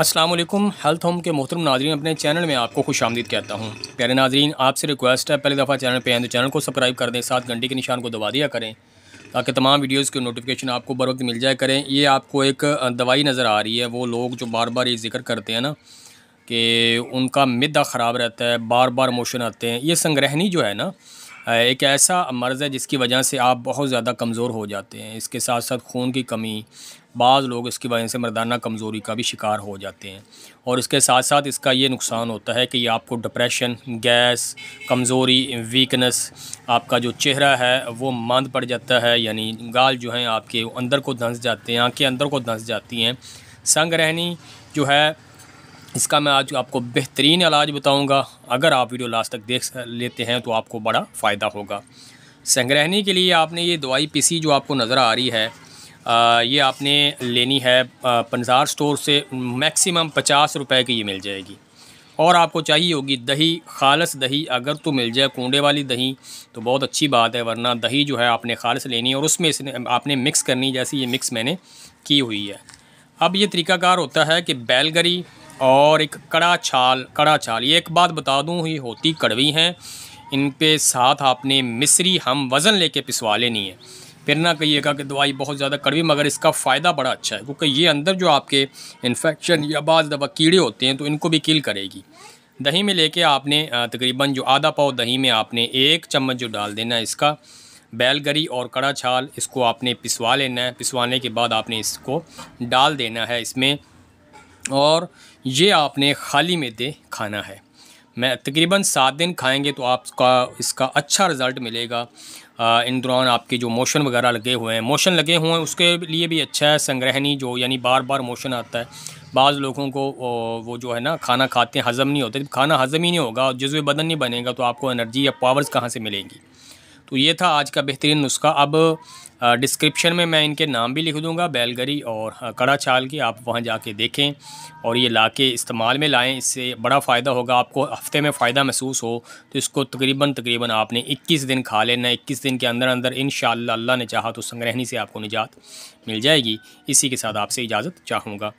Aslam health home के मोहतरम नाजरीन अपने चैनल में आपको खुश आमदीद कहता हूँ प्यारे नाजरीन आपसे रिक्वेस्ट है पहली दफ़ा चैनल पर आए तो चैनल को सब्सक्राइब कर दें साथ घंटे के निशान को दबा दिया करें ताकि तमाम वीडियोस के नोटिफिकेशन आपको बर वक्त मिल जाए करें ये आपको एक दवाई नज़र आ रही है वो लोग जो बार बार ये जिक्र करते हैं ना कि उनका मदा ख़राब रहता है बार बार मोशन आते हैं ये संग्रहणी जो है ना एक ऐसा मर्ज़ है जिसकी वजह से आप बहुत ज़्यादा कमज़ोर हो जाते हैं इसके साथ साथ खून की कमी बाज़ लोग इसकी वजह से मर्दाना कमज़ोरी का भी शिकार हो जाते हैं और इसके साथ साथ इसका ये नुकसान होता है कि ये आपको डिप्रेशन गैस कमज़ोरी वीकनेस आपका जो चेहरा है वो मंद पड़ जाता है यानी गाल जो हैं आपके अंदर को धंस जाते हैं आँखें अंदर को धंस जाती हैं संग रहनी जो है इसका मैं आज आपको बेहतरीन इलाज बताऊंगा अगर आप वीडियो लास्ट तक देख लेते हैं तो आपको बड़ा फ़ायदा होगा संग्रहणी के लिए आपने ये दवाई पीसी जो आपको नज़र आ रही है आ, ये आपने लेनी है पंजार स्टोर से मैक्सिमम पचास रुपए की ये मिल जाएगी और आपको चाहिए होगी दही खालस दही अगर तो मिल जाए कूडे वाली दही तो बहुत अच्छी बात है वरना दही जो है आपने खालस लेनी है और उसमें इसने आपने मिक्स करनी जैसी ये मिक्स मैंने की हुई है अब ये तरीकाकार होता है कि बैलगरी और एक कड़ा छाल कड़ा छाल ये एक बात बता दूँ ये होती कड़वी हैं इन पे साथ आपने मिस्री हम वज़न लेके पिसवा लेनी है फिर ना कहिएगा कि दवाई बहुत ज़्यादा कड़वी मगर इसका फ़ायदा बड़ा अच्छा है क्योंकि ये अंदर जो आपके इन्फेक्शन या बाद दवा कीड़े होते हैं तो इनको भी किल करेगी दही में लेके आपने तकरीबन जो आधा पाव दही में आपने एक चम्मच जो डाल देना है इसका बैलगरी और कड़ा छाल इसको आपने पिसवा लेना है पिसवाने के बाद आपने इसको डाल देना है इसमें और ये आपने खाली में दे खाना है मैं तकरीबन सात दिन खाएंगे तो आपका इसका अच्छा रिज़ल्ट मिलेगा आ, इन दौरान आपके जो मोशन वगैरह लगे हुए हैं मोशन लगे हुए हैं उसके लिए भी अच्छा है संग्रहणी जो यानी बार बार मोशन आता है बाज़ लोगों को वो जो है ना खाना खाते हैं हज़म नहीं होते खाना हज़म ही नहीं होगा जज्व बदन नहीं बनेगा तो आपको एनर्जी या पावर्स कहाँ से मिलेंगी तो ये था आज का बेहतरीन नुस्खा अब डिस्क्रिप्शन में मैं इनके नाम भी लिख दूंगा बैलगरी और कड़ा चाल की आप वहाँ जाके देखें और ये ला के इस्तेमाल में लाएँ इससे बड़ा फ़ायदा होगा आपको हफ्ते में फ़ायदा महसूस हो तो इसको तकरीबन तकरीबन आपने 21 दिन खा लेना 21 दिन के अंदर अंदर इन अल्लाह ने चाहा तो संग्रहणी से आपको निजात मिल जाएगी इसी के साथ आपसे इजाज़त चाहूँगा